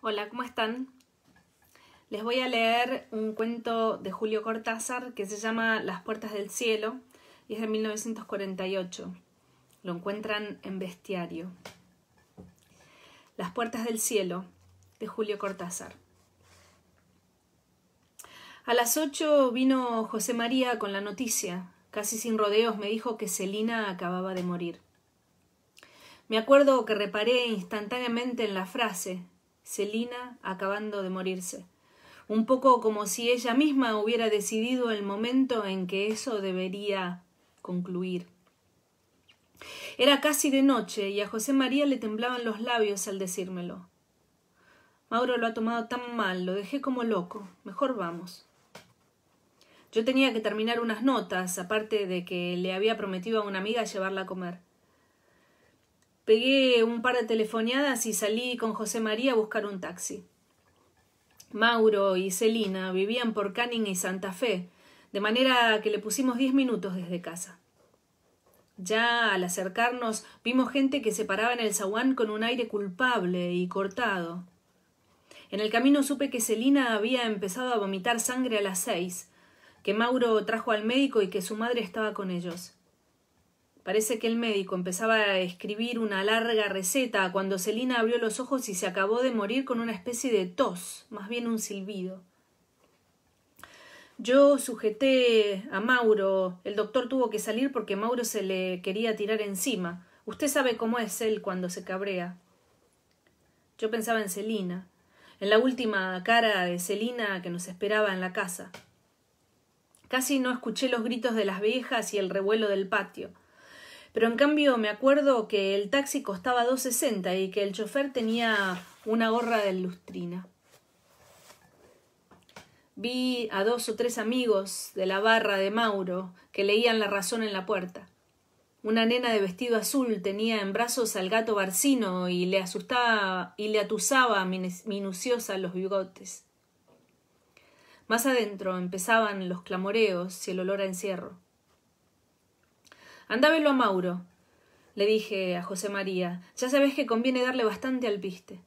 Hola, ¿cómo están? Les voy a leer un cuento de Julio Cortázar que se llama Las puertas del cielo y es de 1948. Lo encuentran en bestiario. Las puertas del cielo de Julio Cortázar. A las ocho vino José María con la noticia. Casi sin rodeos me dijo que Celina acababa de morir. Me acuerdo que reparé instantáneamente en la frase, Celina acabando de morirse, un poco como si ella misma hubiera decidido el momento en que eso debería concluir. Era casi de noche y a José María le temblaban los labios al decírmelo. Mauro lo ha tomado tan mal, lo dejé como loco. Mejor vamos. Yo tenía que terminar unas notas, aparte de que le había prometido a una amiga llevarla a comer. Pegué un par de telefoneadas y salí con José María a buscar un taxi. Mauro y Celina vivían por Canning y Santa Fe, de manera que le pusimos diez minutos desde casa. Ya al acercarnos vimos gente que se paraba en el zaguán con un aire culpable y cortado. En el camino supe que Celina había empezado a vomitar sangre a las seis, que Mauro trajo al médico y que su madre estaba con ellos. Parece que el médico empezaba a escribir una larga receta cuando Selina abrió los ojos y se acabó de morir con una especie de tos, más bien un silbido. Yo sujeté a Mauro. El doctor tuvo que salir porque Mauro se le quería tirar encima. Usted sabe cómo es él cuando se cabrea. Yo pensaba en Selina, en la última cara de Celina que nos esperaba en la casa. Casi no escuché los gritos de las viejas y el revuelo del patio. Pero en cambio me acuerdo que el taxi costaba 2.60 y que el chofer tenía una gorra de lustrina. Vi a dos o tres amigos de la barra de Mauro que leían La Razón en la puerta. Una nena de vestido azul tenía en brazos al gato Barcino y le asustaba y le atusaba minuciosa los bigotes. Más adentro empezaban los clamoreos y el olor a encierro. Andávelo a Mauro, le dije a José María. Ya sabes que conviene darle bastante al piste.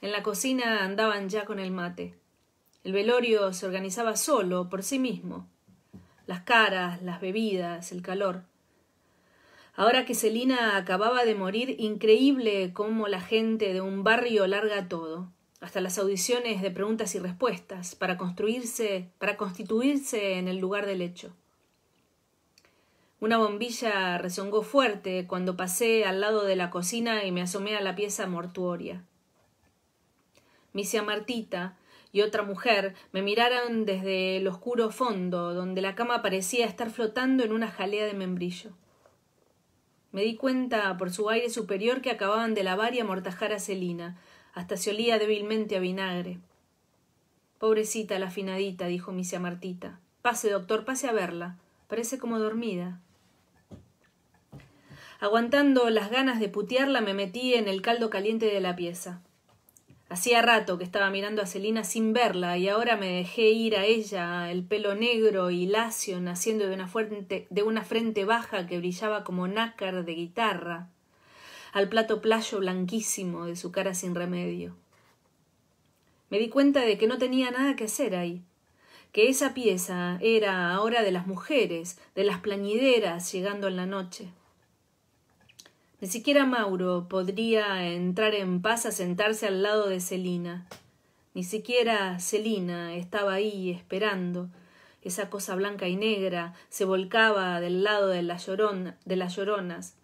En la cocina andaban ya con el mate. El velorio se organizaba solo, por sí mismo. Las caras, las bebidas, el calor. Ahora que Celina acababa de morir, increíble cómo la gente de un barrio larga todo, hasta las audiciones de preguntas y respuestas, para construirse, para constituirse en el lugar del hecho. Una bombilla resongó fuerte cuando pasé al lado de la cocina y me asomé a la pieza mortuoria. Misia Martita y otra mujer me miraron desde el oscuro fondo, donde la cama parecía estar flotando en una jalea de membrillo. Me di cuenta por su aire superior que acababan de lavar y amortajar a Celina, hasta se olía débilmente a vinagre. Pobrecita la finadita, dijo misia Martita. Pase, doctor, pase a verla. Parece como dormida. Aguantando las ganas de putearla, me metí en el caldo caliente de la pieza. Hacía rato que estaba mirando a Celina sin verla y ahora me dejé ir a ella, el pelo negro y lacio naciendo de una, de una frente baja que brillaba como nácar de guitarra, al plato playo blanquísimo de su cara sin remedio. Me di cuenta de que no tenía nada que hacer ahí, que esa pieza era ahora de las mujeres, de las plañideras llegando en la noche. Ni siquiera Mauro podría entrar en paz a sentarse al lado de Celina. Ni siquiera Celina estaba ahí esperando. Esa cosa blanca y negra se volcaba del lado de, de las lloronas.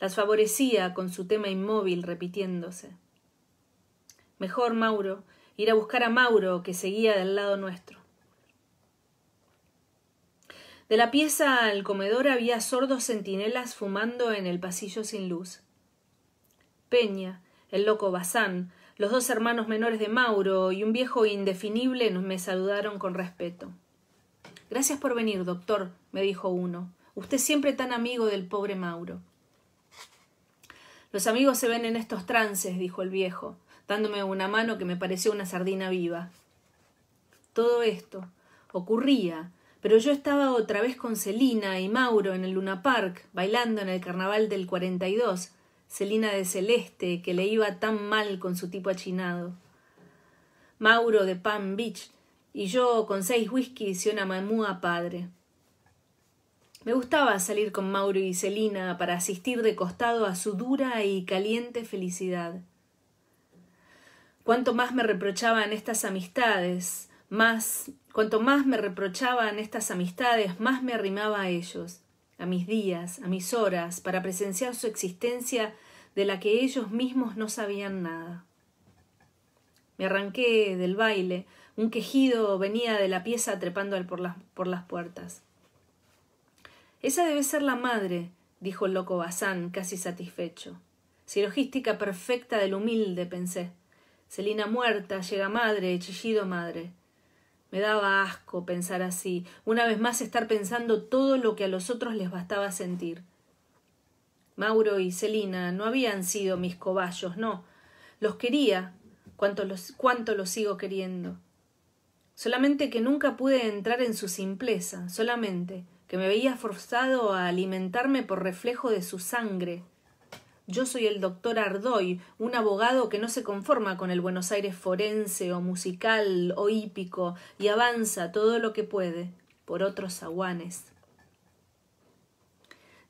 Las favorecía con su tema inmóvil repitiéndose. Mejor, Mauro, ir a buscar a Mauro que seguía del lado nuestro. De la pieza al comedor había sordos centinelas fumando en el pasillo sin luz. Peña, el loco Bazán, los dos hermanos menores de Mauro y un viejo indefinible nos me saludaron con respeto. Gracias por venir, doctor, me dijo uno. Usted siempre tan amigo del pobre Mauro. Los amigos se ven en estos trances, dijo el viejo, dándome una mano que me pareció una sardina viva. Todo esto ocurría pero yo estaba otra vez con Celina y Mauro en el Luna Park, bailando en el carnaval del 42, Celina de Celeste, que le iba tan mal con su tipo achinado. Mauro de Pan Beach, y yo con seis whiskies y una mamúa padre. Me gustaba salir con Mauro y Celina para asistir de costado a su dura y caliente felicidad. Cuanto más me reprochaban estas amistades, más Cuanto más me reprochaban estas amistades, más me arrimaba a ellos, a mis días, a mis horas, para presenciar su existencia de la que ellos mismos no sabían nada. Me arranqué del baile, un quejido venía de la pieza trepando por las, por las puertas. Esa debe ser la madre, dijo el loco Bazán, casi satisfecho. Cirogística perfecta del humilde, pensé. Celina muerta, llega madre, chillido madre. Me daba asco pensar así, una vez más estar pensando todo lo que a los otros les bastaba sentir. Mauro y Celina no habían sido mis cobayos, no. Los quería, los, cuánto los sigo queriendo. Solamente que nunca pude entrar en su simpleza, solamente que me veía forzado a alimentarme por reflejo de su sangre, yo soy el doctor Ardoy, un abogado que no se conforma con el Buenos Aires forense o musical o hípico y avanza todo lo que puede por otros aguanes.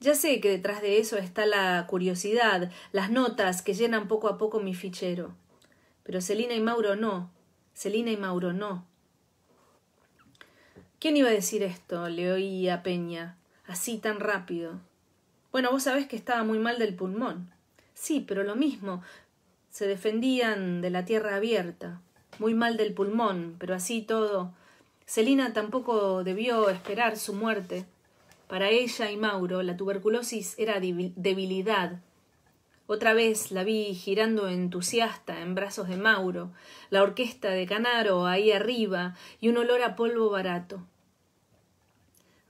Ya sé que detrás de eso está la curiosidad, las notas que llenan poco a poco mi fichero. Pero Celina y Mauro no. Celina y Mauro no. ¿Quién iba a decir esto? le oí a Peña, así tan rápido. Bueno, vos sabés que estaba muy mal del pulmón. Sí, pero lo mismo. Se defendían de la tierra abierta. Muy mal del pulmón, pero así todo. Celina tampoco debió esperar su muerte. Para ella y Mauro, la tuberculosis era debilidad. Otra vez la vi girando entusiasta en brazos de Mauro, la orquesta de Canaro ahí arriba y un olor a polvo barato.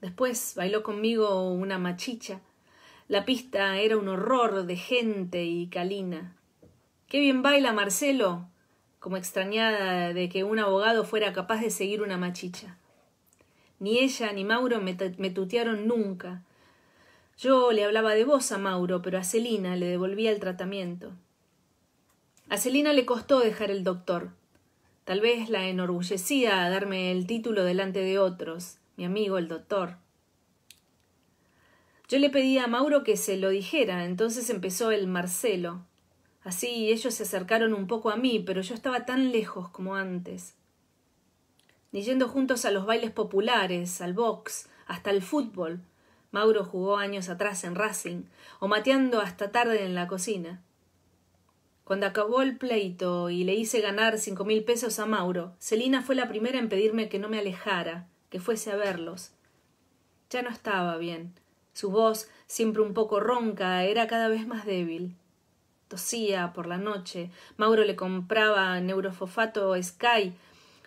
Después bailó conmigo una machicha la pista era un horror de gente y calina. Qué bien baila Marcelo, como extrañada de que un abogado fuera capaz de seguir una machicha. Ni ella ni Mauro me, tutearon nunca. Yo le hablaba de vos a Mauro, pero a Celina le devolvía el tratamiento. A Celina le costó dejar el doctor. Tal vez la enorgullecía a darme el título delante de otros, mi amigo el doctor. Yo le pedí a Mauro que se lo dijera, entonces empezó el Marcelo. Así ellos se acercaron un poco a mí, pero yo estaba tan lejos como antes. Ni yendo juntos a los bailes populares, al box, hasta al fútbol. Mauro jugó años atrás en Racing, o mateando hasta tarde en la cocina. Cuando acabó el pleito y le hice ganar cinco mil pesos a Mauro, Selina fue la primera en pedirme que no me alejara, que fuese a verlos. Ya no estaba bien. Su voz, siempre un poco ronca, era cada vez más débil. Tosía por la noche. Mauro le compraba neurofosfato Sky,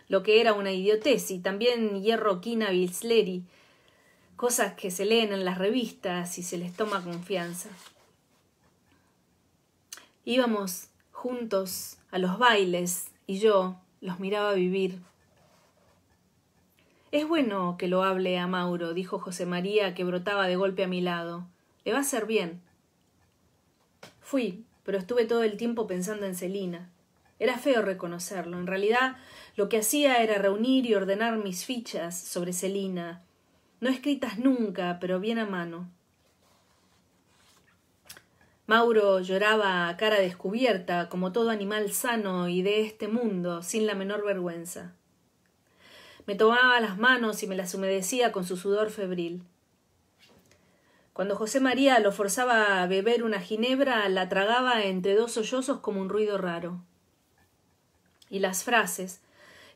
lo que era una idiotez, y también hierro quina Bilsleri, cosas que se leen en las revistas y se les toma confianza. Íbamos juntos a los bailes y yo los miraba vivir es bueno que lo hable a Mauro, dijo José María, que brotaba de golpe a mi lado. Le va a ser bien. Fui, pero estuve todo el tiempo pensando en Celina. Era feo reconocerlo. En realidad, lo que hacía era reunir y ordenar mis fichas sobre Celina, no escritas nunca, pero bien a mano. Mauro lloraba a cara descubierta, como todo animal sano y de este mundo, sin la menor vergüenza. Me tomaba las manos y me las humedecía con su sudor febril. Cuando José María lo forzaba a beber una ginebra, la tragaba entre dos sollozos como un ruido raro. Y las frases,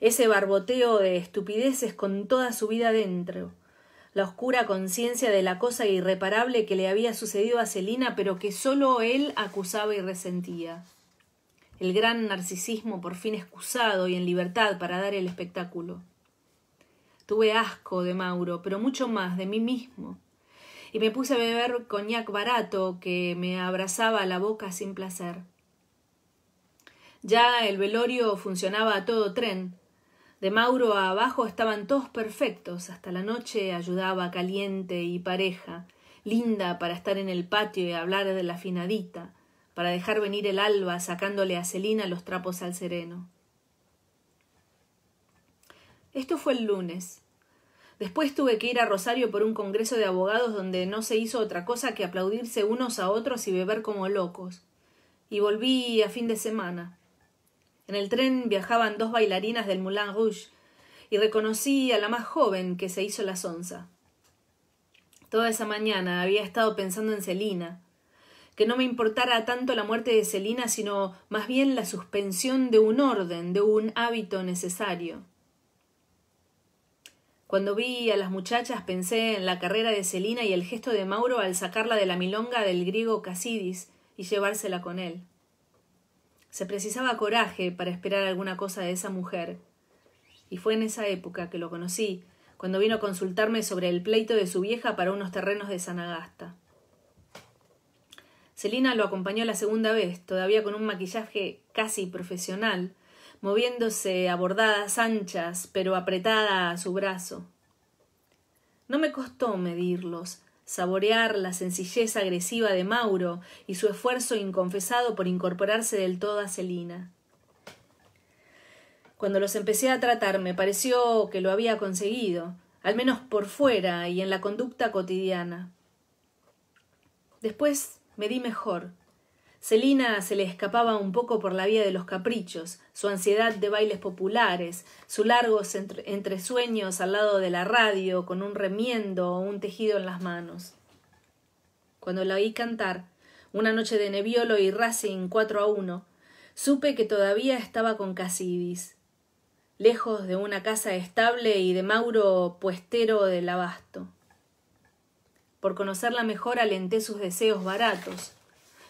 ese barboteo de estupideces con toda su vida dentro, la oscura conciencia de la cosa irreparable que le había sucedido a Celina, pero que sólo él acusaba y resentía. El gran narcisismo por fin excusado y en libertad para dar el espectáculo. Tuve asco de Mauro, pero mucho más de mí mismo. Y me puse a beber coñac barato que me abrazaba la boca sin placer. Ya el velorio funcionaba a todo tren. De Mauro a abajo estaban todos perfectos. Hasta la noche ayudaba caliente y pareja, linda para estar en el patio y hablar de la finadita, para dejar venir el alba sacándole a Celina los trapos al sereno. Esto fue el lunes. Después tuve que ir a Rosario por un congreso de abogados donde no se hizo otra cosa que aplaudirse unos a otros y beber como locos. Y volví a fin de semana. En el tren viajaban dos bailarinas del Moulin Rouge y reconocí a la más joven que se hizo la sonza. Toda esa mañana había estado pensando en Celina, que no me importara tanto la muerte de Celina, sino más bien la suspensión de un orden, de un hábito necesario. Cuando vi a las muchachas pensé en la carrera de Selina y el gesto de Mauro al sacarla de la milonga del griego Casidis y llevársela con él. Se precisaba coraje para esperar alguna cosa de esa mujer. Y fue en esa época que lo conocí, cuando vino a consultarme sobre el pleito de su vieja para unos terrenos de Sanagasta. Selina lo acompañó la segunda vez, todavía con un maquillaje casi profesional, moviéndose a bordadas anchas, pero apretada a su brazo. No me costó medirlos, saborear la sencillez agresiva de Mauro y su esfuerzo inconfesado por incorporarse del todo a Celina. Cuando los empecé a tratar me pareció que lo había conseguido, al menos por fuera y en la conducta cotidiana. Después me di mejor, Celina se le escapaba un poco por la vía de los caprichos, su ansiedad de bailes populares, sus largos entresueños al lado de la radio, con un remiendo o un tejido en las manos. Cuando la oí cantar, una noche de Nebbiolo y Racing 4 a 1, supe que todavía estaba con Casidis, lejos de una casa estable y de Mauro puestero del abasto. Por conocerla mejor alenté sus deseos baratos,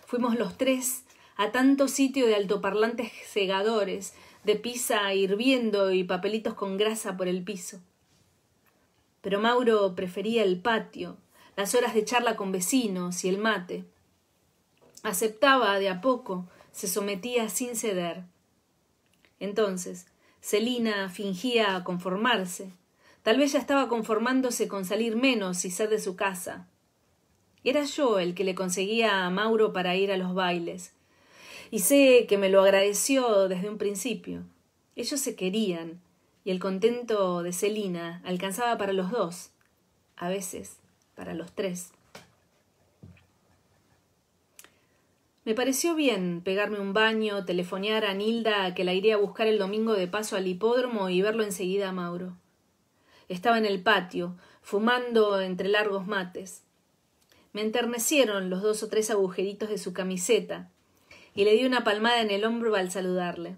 Fuimos los tres a tanto sitio de altoparlantes segadores, de pizza hirviendo y papelitos con grasa por el piso. Pero Mauro prefería el patio, las horas de charla con vecinos y el mate. Aceptaba de a poco, se sometía sin ceder. Entonces, Celina fingía conformarse. Tal vez ya estaba conformándose con salir menos y ser de su casa. Era yo el que le conseguía a Mauro para ir a los bailes. Y sé que me lo agradeció desde un principio. Ellos se querían, y el contento de Celina alcanzaba para los dos, a veces para los tres. Me pareció bien pegarme un baño, telefonear a Nilda que la iría a buscar el domingo de paso al hipódromo y verlo enseguida a Mauro. Estaba en el patio, fumando entre largos mates. Me enternecieron los dos o tres agujeritos de su camiseta, y le di una palmada en el hombro al saludarle.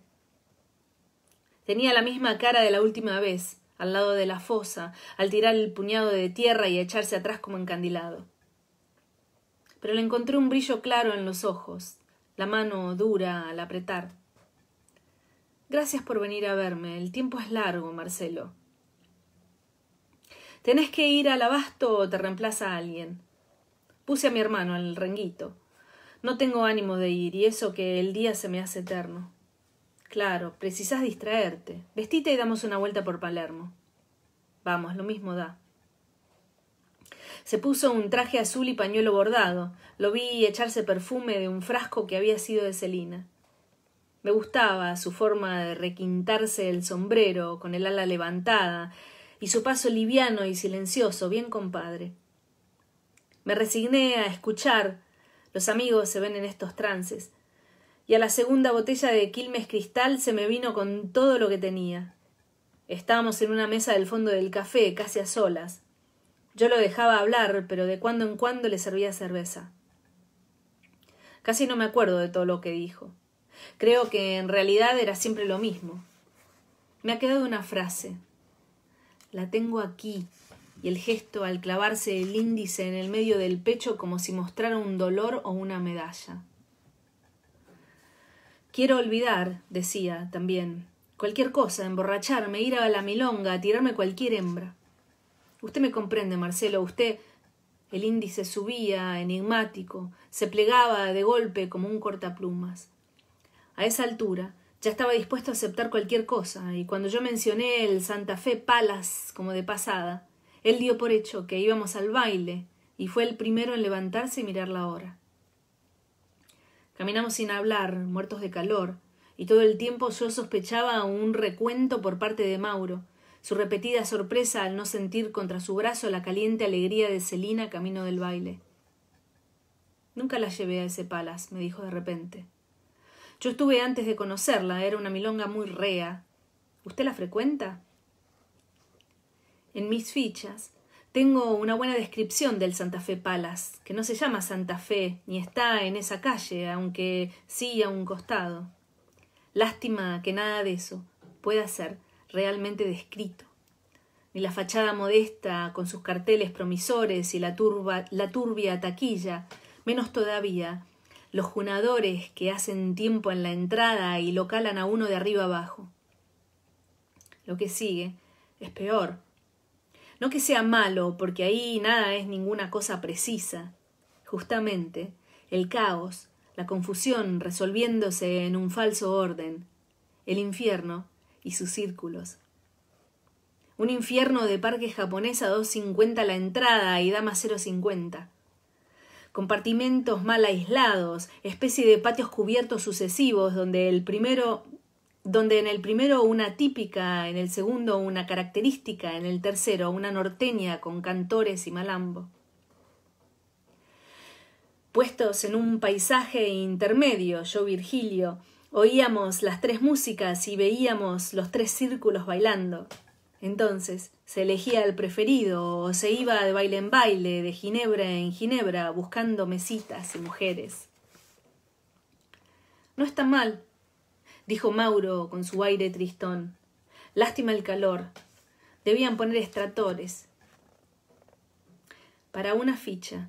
Tenía la misma cara de la última vez, al lado de la fosa, al tirar el puñado de tierra y echarse atrás como encandilado. Pero le encontré un brillo claro en los ojos, la mano dura al apretar. Gracias por venir a verme. El tiempo es largo, Marcelo. Tenés que ir al abasto o te reemplaza alguien. Puse a mi hermano al renguito. No tengo ánimo de ir, y eso que el día se me hace eterno. Claro, precisas distraerte. Vestite y damos una vuelta por Palermo. Vamos, lo mismo da. Se puso un traje azul y pañuelo bordado. Lo vi echarse perfume de un frasco que había sido de Celina. Me gustaba su forma de requintarse el sombrero con el ala levantada y su paso liviano y silencioso, bien compadre. Me resigné a escuchar. Los amigos se ven en estos trances. Y a la segunda botella de Quilmes Cristal se me vino con todo lo que tenía. Estábamos en una mesa del fondo del café, casi a solas. Yo lo dejaba hablar, pero de cuando en cuando le servía cerveza. Casi no me acuerdo de todo lo que dijo. Creo que en realidad era siempre lo mismo. Me ha quedado una frase. La tengo aquí, y el gesto al clavarse el índice en el medio del pecho como si mostrara un dolor o una medalla. Quiero olvidar, decía también, cualquier cosa, emborracharme, ir a la milonga, tirarme cualquier hembra. Usted me comprende, Marcelo, usted. El índice subía, enigmático, se plegaba de golpe como un cortaplumas. A esa altura, ya estaba dispuesto a aceptar cualquier cosa, y cuando yo mencioné el Santa Fe Palas como de pasada, él dio por hecho que íbamos al baile y fue el primero en levantarse y mirar la hora. Caminamos sin hablar, muertos de calor, y todo el tiempo yo sospechaba un recuento por parte de Mauro, su repetida sorpresa al no sentir contra su brazo la caliente alegría de Celina camino del baile. Nunca la llevé a ese palas, me dijo de repente. Yo estuve antes de conocerla, era una milonga muy rea. ¿Usted la frecuenta? En mis fichas tengo una buena descripción del Santa Fe Palace, que no se llama Santa Fe ni está en esa calle, aunque sí a un costado. Lástima que nada de eso pueda ser realmente descrito. Ni la fachada modesta con sus carteles promisores y la, la turbia taquilla, menos todavía los junadores que hacen tiempo en la entrada y lo calan a uno de arriba abajo. Lo que sigue es peor no que sea malo, porque ahí nada es ninguna cosa precisa. Justamente, el caos, la confusión resolviéndose en un falso orden, el infierno y sus círculos. Un infierno de parque japonés a 2.50 la entrada y dama 0.50. Compartimentos mal aislados, especie de patios cubiertos sucesivos donde el primero donde en el primero una típica, en el segundo una característica, en el tercero una norteña con cantores y malambo. Puestos en un paisaje intermedio, yo Virgilio, oíamos las tres músicas y veíamos los tres círculos bailando. Entonces se elegía el preferido o se iba de baile en baile, de ginebra en ginebra, buscando mesitas y mujeres. No está mal, dijo Mauro con su aire tristón. Lástima el calor. Debían poner estratores. Para una ficha.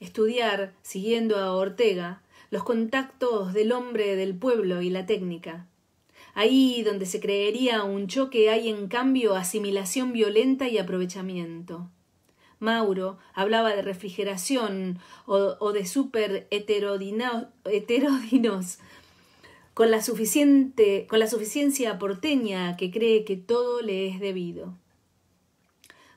Estudiar, siguiendo a Ortega, los contactos del hombre del pueblo y la técnica. Ahí donde se creería un choque hay en cambio asimilación violenta y aprovechamiento. Mauro hablaba de refrigeración o, de super heterodinos con la, suficiente, con la suficiencia porteña que cree que todo le es debido.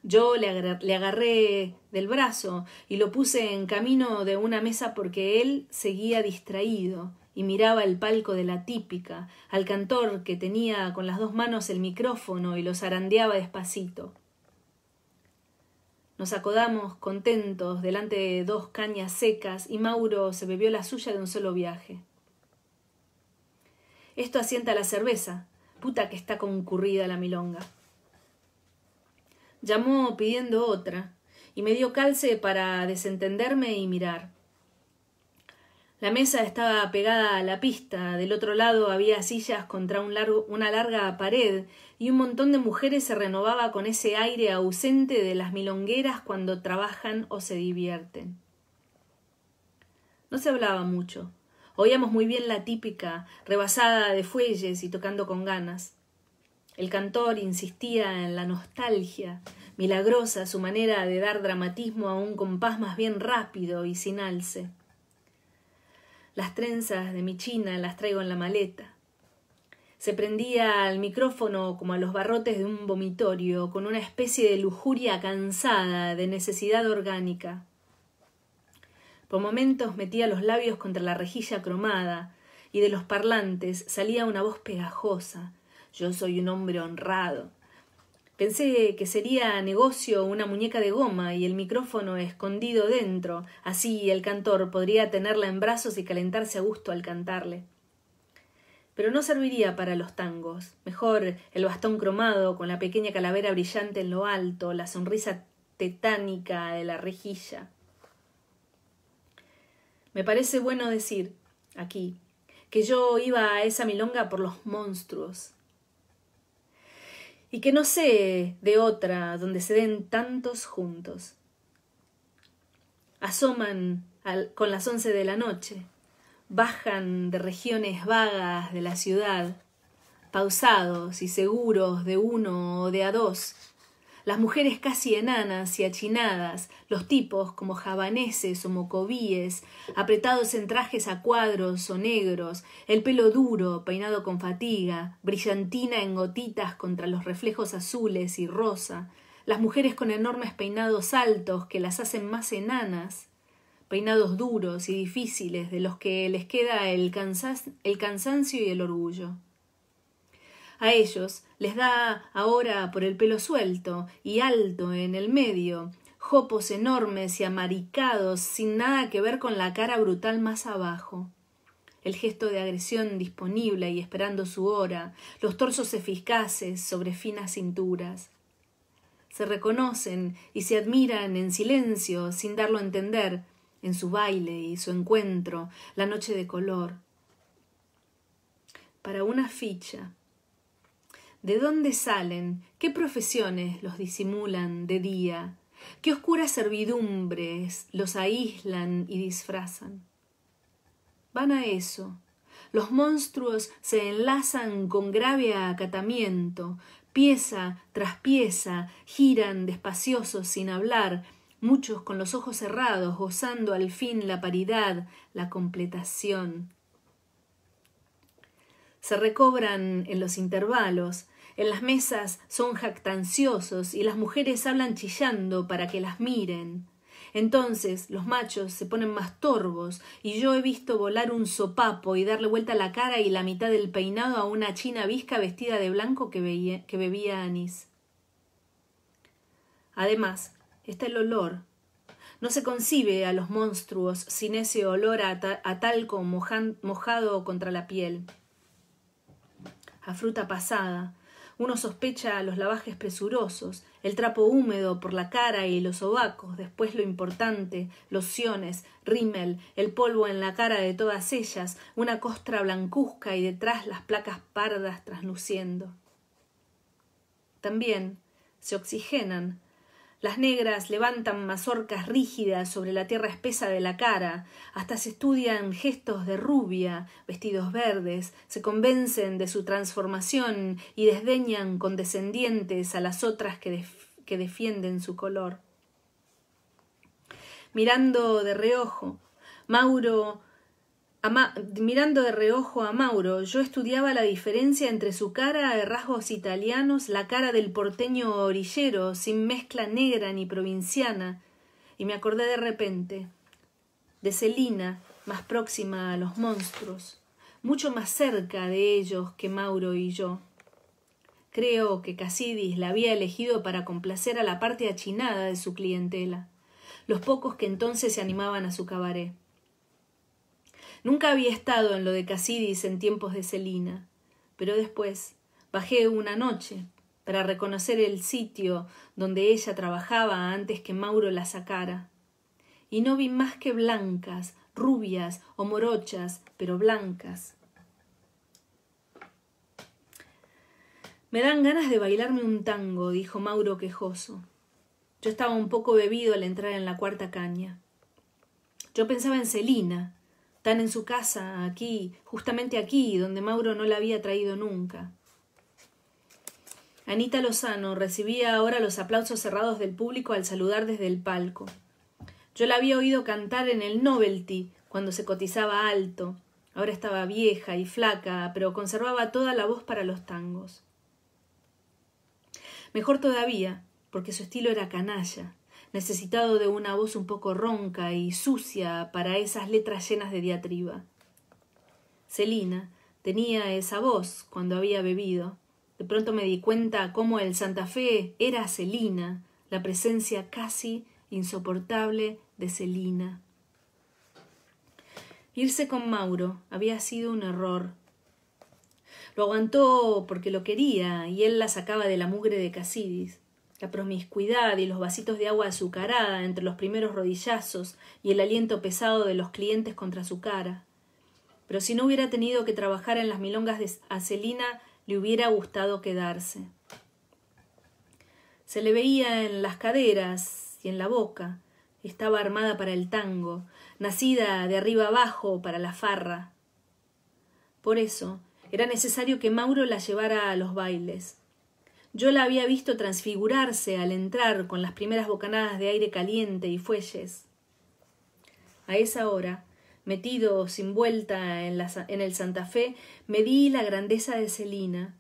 Yo le, agarré, del brazo y lo puse en camino de una mesa porque él seguía distraído y miraba el palco de la típica, al cantor que tenía con las dos manos el micrófono y lo zarandeaba despacito. Nos acodamos contentos delante de dos cañas secas y Mauro se bebió la suya de un solo viaje. Esto asienta la cerveza. Puta que está concurrida la milonga. Llamó pidiendo otra, y me dio calce para desentenderme y mirar. La mesa estaba pegada a la pista, del otro lado había sillas contra una larga pared, y un montón de mujeres se renovaba con ese aire ausente de las milongueras cuando trabajan o se divierten. No se hablaba mucho, Oíamos muy bien la típica, rebasada de fuelles y tocando con ganas. El cantor insistía en la nostalgia, milagrosa su manera de dar dramatismo a un compás más bien rápido y sin alce. Las trenzas de mi china las traigo en la maleta. Se prendía al micrófono como a los barrotes de un vomitorio, con una especie de lujuria cansada, de necesidad orgánica. Por momentos metía los labios contra la rejilla cromada, y de los parlantes salía una voz pegajosa. Yo soy un hombre honrado. Pensé que sería negocio una muñeca de goma y el micrófono escondido dentro, así el cantor podría tenerla en brazos y calentarse a gusto al cantarle. Pero no serviría para los tangos. Mejor el bastón cromado con la pequeña calavera brillante en lo alto, la sonrisa tetánica de la rejilla. Me parece bueno decir aquí que yo iba a esa milonga por los monstruos y que no sé de otra donde se den tantos juntos. Asoman con las once de la noche, bajan de regiones vagas de la ciudad, pausados y seguros de uno o de a dos, las mujeres casi enanas y achinadas, los tipos como javaneses o mocobíes, apretados en trajes a cuadros o negros, el pelo duro, peinado con fatiga, brillantina en gotitas contra los reflejos azules y rosa, las mujeres con enormes peinados altos que las hacen más enanas, peinados duros y difíciles de los que les queda el cansancio y el orgullo. A ellos les da ahora por el pelo suelto y alto en el medio, jopos enormes y amaricados, sin nada que ver con la cara brutal más abajo. El gesto de agresión disponible y esperando su hora, los torsos eficaces sobre finas cinturas. Se reconocen y se admiran en silencio, sin darlo a entender, en su baile y su encuentro, la noche de color. Para una ficha, ¿De dónde salen? ¿Qué profesiones los disimulan de día? ¿Qué oscuras servidumbres los aíslan y disfrazan? Van a eso. Los monstruos se enlazan con grave acatamiento, pieza tras pieza, giran despaciosos sin hablar, muchos con los ojos cerrados, gozando al fin la paridad, la completación. Se recobran en los intervalos, en las mesas son jactanciosos y las mujeres hablan chillando para que las miren. Entonces los machos se ponen más torvos y yo he visto volar un sopapo y darle vuelta la cara y la mitad del peinado a una china visca vestida de blanco que, bebía anís. Además, está el olor. No se concibe a los monstruos sin ese olor a, a talco mojado contra la piel, a fruta pasada, uno sospecha los lavajes presurosos, el trapo húmedo por la cara y los sobacos, después lo importante, lociones, rímel, el polvo en la cara de todas ellas, una costra blancuzca y detrás las placas pardas trasluciendo. También se oxigenan las negras levantan mazorcas rígidas sobre la tierra espesa de la cara, hasta se estudian gestos de rubia, vestidos verdes, se convencen de su transformación y desdeñan condescendientes a las otras que, que defienden su color. Mirando de reojo, Mauro mirando de reojo a Mauro, yo estudiaba la diferencia entre su cara de rasgos italianos, la cara del porteño orillero, sin mezcla negra ni provinciana, y me acordé de repente de Celina, más próxima a los monstruos, mucho más cerca de ellos que Mauro y yo. Creo que Casidis la había elegido para complacer a la parte achinada de su clientela, los pocos que entonces se animaban a su cabaret. Nunca había estado en lo de Casidis en tiempos de Celina, pero después bajé una noche para reconocer el sitio donde ella trabajaba antes que Mauro la sacara. Y no vi más que blancas, rubias o morochas, pero blancas. Me dan ganas de bailarme un tango, dijo Mauro quejoso. Yo estaba un poco bebido al entrar en la cuarta caña. Yo pensaba en Celina, tan en su casa, aquí, justamente aquí, donde Mauro no la había traído nunca. Anita Lozano recibía ahora los aplausos cerrados del público al saludar desde el palco. Yo la había oído cantar en el Novelty, cuando se cotizaba alto. Ahora estaba vieja y flaca, pero conservaba toda la voz para los tangos. Mejor todavía, porque su estilo era canalla, necesitado de una voz un poco ronca y sucia para esas letras llenas de diatriba. Celina tenía esa voz cuando había bebido. De pronto me di cuenta cómo el Santa Fe era Celina, la presencia casi insoportable de Celina. Irse con Mauro había sido un error. Lo aguantó porque lo quería y él la sacaba de la mugre de Casidis. La promiscuidad y los vasitos de agua azucarada entre los primeros rodillazos y el aliento pesado de los clientes contra su cara. Pero si no hubiera tenido que trabajar en las milongas de Acelina, le hubiera gustado quedarse. Se le veía en las caderas y en la boca. Estaba armada para el tango, nacida de arriba abajo para la farra. Por eso era necesario que Mauro la llevara a los bailes. Yo la había visto transfigurarse al entrar con las primeras bocanadas de aire caliente y fuelles. A esa hora, metido sin vuelta en, el Santa Fe, me di la grandeza de Celina,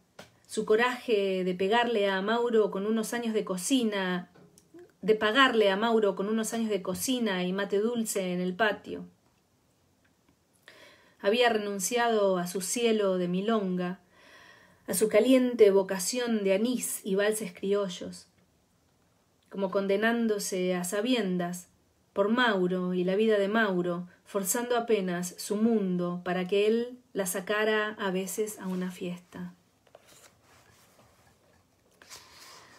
su coraje de pegarle a Mauro con unos años de cocina, de pagarle a Mauro con unos años de cocina y mate dulce en el patio. Había renunciado a su cielo de milonga, a su caliente vocación de anís y valses criollos, como condenándose a sabiendas por Mauro y la vida de Mauro, forzando apenas su mundo para que él la sacara a veces a una fiesta.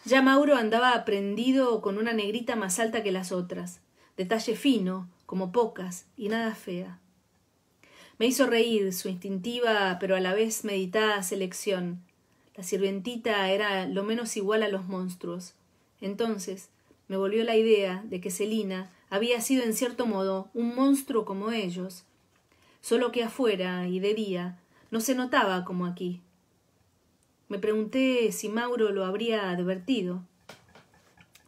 Ya Mauro andaba aprendido con una negrita más alta que las otras, de talle fino, como pocas, y nada fea. Me hizo reír su instintiva pero a la vez meditada selección. La sirvientita era lo menos igual a los monstruos. Entonces me volvió la idea de que Celina había sido en cierto modo un monstruo como ellos, solo que afuera y de día no se notaba como aquí. Me pregunté si Mauro lo habría advertido.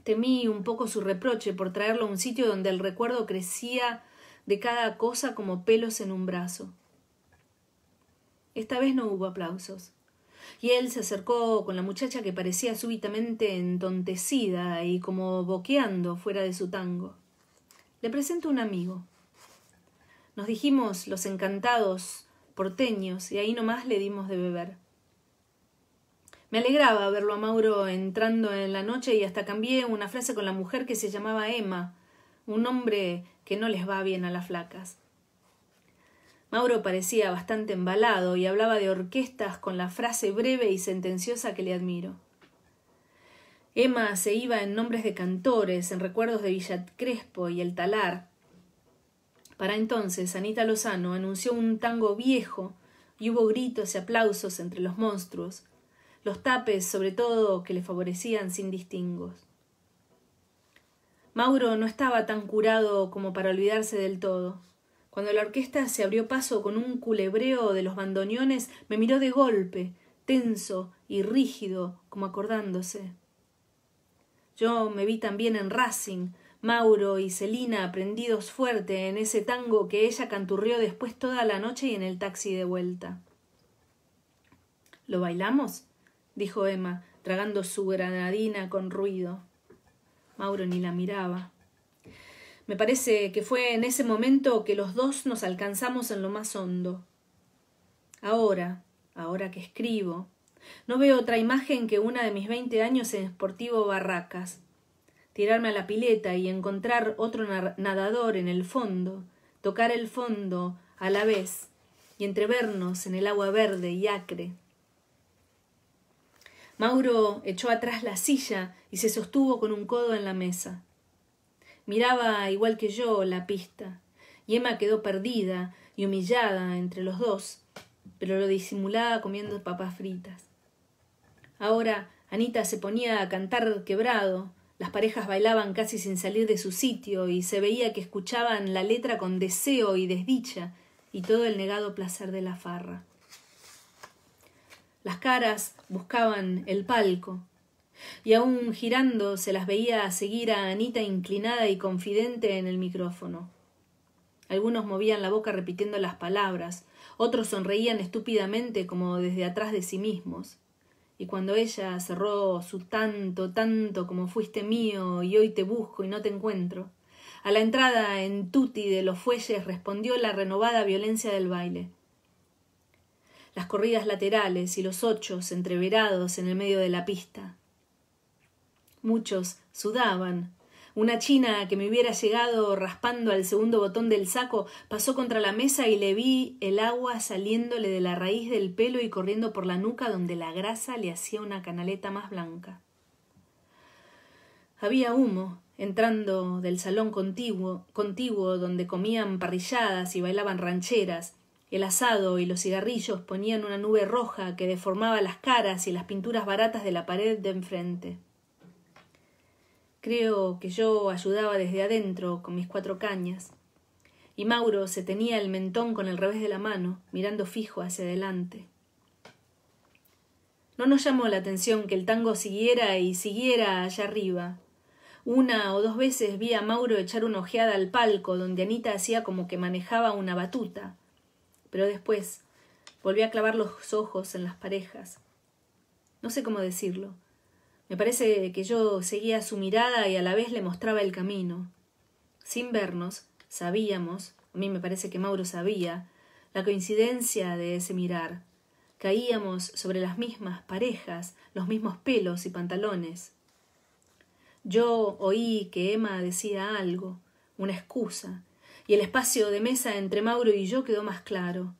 Temí un poco su reproche por traerlo a un sitio donde el recuerdo crecía de cada cosa como pelos en un brazo. Esta vez no hubo aplausos. Y él se acercó con la muchacha que parecía súbitamente entontecida y como boqueando fuera de su tango. Le presento un amigo. Nos dijimos los encantados porteños y ahí nomás le dimos de beber. Me alegraba verlo a Mauro entrando en la noche y hasta cambié una frase con la mujer que se llamaba Emma, un hombre que no les va bien a las flacas. Mauro parecía bastante embalado y hablaba de orquestas con la frase breve y sentenciosa que le admiro. Emma se iba en nombres de cantores, en recuerdos de Villacrespo y el Talar. Para entonces, Anita Lozano anunció un tango viejo y hubo gritos y aplausos entre los monstruos, los tapes sobre todo que le favorecían sin distingos. Mauro no estaba tan curado como para olvidarse del todo. Cuando la orquesta se abrió paso con un culebreo de los bandoneones, me miró de golpe, tenso y rígido, como acordándose. Yo me vi también en Racing, Mauro y Celina prendidos fuerte en ese tango que ella canturrió después toda la noche y en el taxi de vuelta. ¿Lo bailamos? dijo Emma, tragando su granadina con ruido. Mauro ni la miraba. Me parece que fue en ese momento que los dos nos alcanzamos en lo más hondo. Ahora, ahora que escribo, no veo otra imagen que una de mis veinte años en esportivo Barracas, tirarme a la pileta y encontrar otro nadador en el fondo, tocar el fondo a la vez y entrevernos en el agua verde y acre Mauro echó atrás la silla y se sostuvo con un codo en la mesa. Miraba igual que yo la pista, y Emma quedó perdida y humillada entre los dos, pero lo disimulaba comiendo papas fritas. Ahora Anita se ponía a cantar quebrado, las parejas bailaban casi sin salir de su sitio y se veía que escuchaban la letra con deseo y desdicha y todo el negado placer de la farra. Las caras buscaban el palco. Y aún girando se las veía seguir a Anita inclinada y confidente en el micrófono. Algunos movían la boca repitiendo las palabras, otros sonreían estúpidamente como desde atrás de sí mismos. Y cuando ella cerró su tanto, tanto como fuiste mío y hoy te busco y no te encuentro, a la entrada en tuti de los fuelles respondió la renovada violencia del baile las corridas laterales y los ochos entreverados en el medio de la pista. Muchos sudaban. Una china que me hubiera llegado raspando al segundo botón del saco pasó contra la mesa y le vi el agua saliéndole de la raíz del pelo y corriendo por la nuca donde la grasa le hacía una canaleta más blanca. Había humo entrando del salón contiguo, contiguo donde comían parrilladas y bailaban rancheras, el asado y los cigarrillos ponían una nube roja que deformaba las caras y las pinturas baratas de la pared de enfrente. Creo que yo ayudaba desde adentro con mis cuatro cañas. Y Mauro se tenía el mentón con el revés de la mano, mirando fijo hacia adelante. No nos llamó la atención que el tango siguiera y siguiera allá arriba. Una o dos veces vi a Mauro echar una ojeada al palco donde Anita hacía como que manejaba una batuta pero después volví a clavar los ojos en las parejas. No sé cómo decirlo. Me parece que yo seguía su mirada y a la vez le mostraba el camino. Sin vernos, sabíamos, a mí me parece que Mauro sabía, la coincidencia de ese mirar. Caíamos sobre las mismas parejas, los mismos pelos y pantalones. Yo oí que Emma decía algo, una excusa, y el espacio de mesa entre Mauro y yo quedó más claro,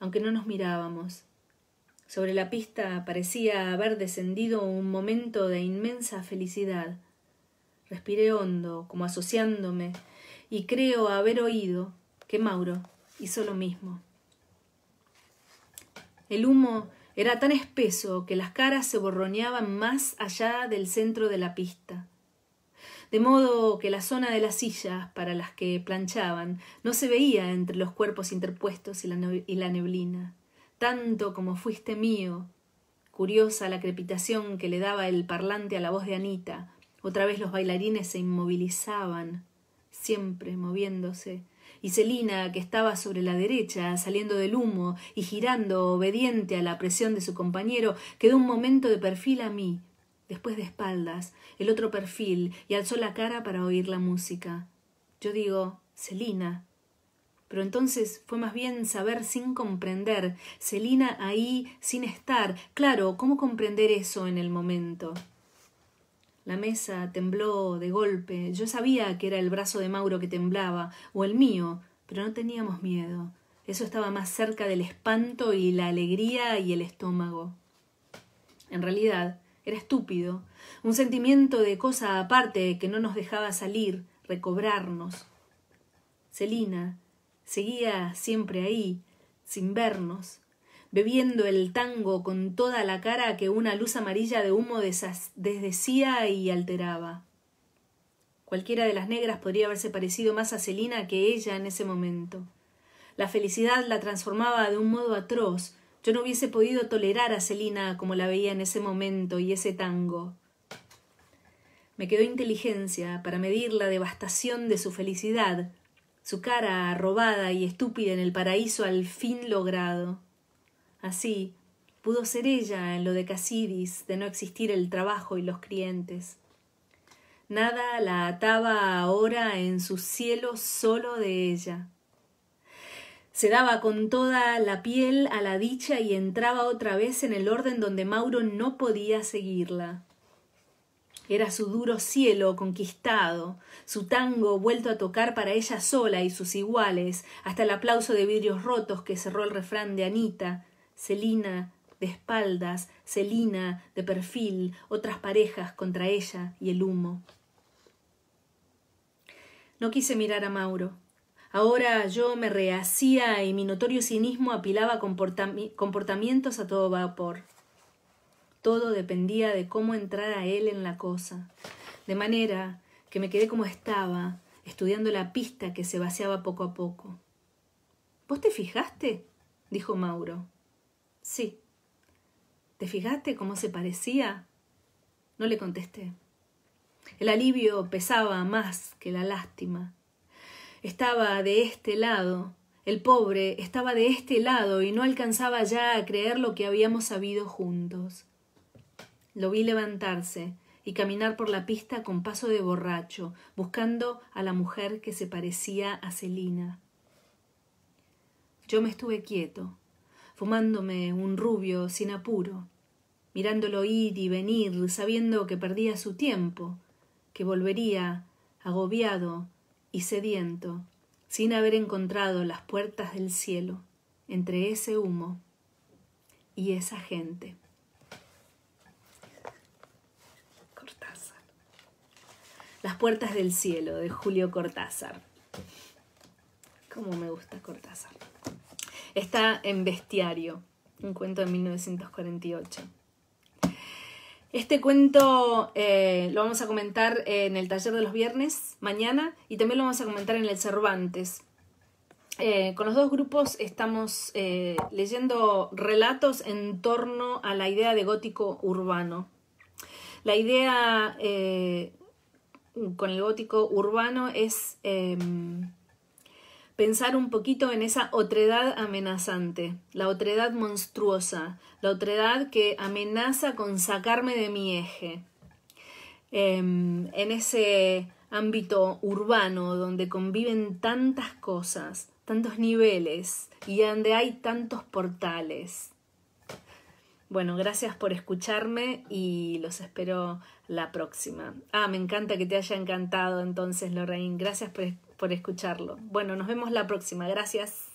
aunque no nos mirábamos. Sobre la pista parecía haber descendido un momento de inmensa felicidad. Respiré hondo, como asociándome, y creo haber oído que Mauro hizo lo mismo. El humo era tan espeso que las caras se borroneaban más allá del centro de la pista de modo que la zona de las sillas para las que planchaban no se veía entre los cuerpos interpuestos y la, neblina. Tanto como fuiste mío. Curiosa la crepitación que le daba el parlante a la voz de Anita. Otra vez los bailarines se inmovilizaban, siempre moviéndose, y Celina, que estaba sobre la derecha, saliendo del humo y girando obediente a la presión de su compañero, quedó un momento de perfil a mí, después de espaldas, el otro perfil, y alzó la cara para oír la música. Yo digo, Celina. Pero entonces fue más bien saber sin comprender, Celina ahí sin estar. Claro, ¿cómo comprender eso en el momento? La mesa tembló de golpe. Yo sabía que era el brazo de Mauro que temblaba, o el mío, pero no teníamos miedo. Eso estaba más cerca del espanto y la alegría y el estómago. En realidad, era estúpido, un sentimiento de cosa aparte que no nos dejaba salir, recobrarnos. Celina seguía siempre ahí, sin vernos, bebiendo el tango con toda la cara que una luz amarilla de humo desdecía y alteraba. Cualquiera de las negras podría haberse parecido más a Celina que ella en ese momento. La felicidad la transformaba de un modo atroz, yo no hubiese podido tolerar a Celina como la veía en ese momento y ese tango. Me quedó inteligencia para medir la devastación de su felicidad, su cara arrobada y estúpida en el paraíso al fin logrado. Así pudo ser ella en lo de Casidis, de no existir el trabajo y los clientes. Nada la ataba ahora en su cielo solo de ella. Se daba con toda la piel a la dicha y entraba otra vez en el orden donde Mauro no podía seguirla. Era su duro cielo conquistado, su tango vuelto a tocar para ella sola y sus iguales, hasta el aplauso de vidrios rotos que cerró el refrán de Anita, Celina de espaldas, Celina de perfil, otras parejas contra ella y el humo. No quise mirar a Mauro. Ahora yo me rehacía y mi notorio cinismo apilaba comportamientos a todo vapor. Todo dependía de cómo entrara él en la cosa. De manera que me quedé como estaba, estudiando la pista que se vaciaba poco a poco. ¿Vos te fijaste? dijo Mauro. Sí. ¿Te fijaste cómo se parecía? No le contesté. El alivio pesaba más que la lástima estaba de este lado, el pobre estaba de este lado y no alcanzaba ya a creer lo que habíamos sabido juntos. Lo vi levantarse y caminar por la pista con paso de borracho, buscando a la mujer que se parecía a Celina. Yo me estuve quieto, fumándome un rubio sin apuro, mirándolo ir y venir, sabiendo que perdía su tiempo, que volvería, agobiado, y sediento, sin haber encontrado las puertas del cielo, entre ese humo y esa gente. Cortázar. Las puertas del cielo de Julio Cortázar. Cómo me gusta Cortázar. Está en Bestiario, un cuento de 1948. Este cuento eh, lo vamos a comentar en el taller de los viernes, mañana, y también lo vamos a comentar en el Cervantes. Eh, con los dos grupos estamos eh, leyendo relatos en torno a la idea de gótico urbano. La idea con el gótico urbano es em, pensar un poquito en esa otredad amenazante, la otredad monstruosa, la otredad que amenaza con sacarme de mi eje. Em, en ese ámbito urbano donde conviven tantas cosas, tantos niveles y donde hay tantos portales. Bueno, gracias por escucharme y los espero la próxima. Ah, me encanta que te haya encantado entonces, Lorraine. Gracias por escucharme por escucharlo. Bueno, nos vemos la próxima. Gracias.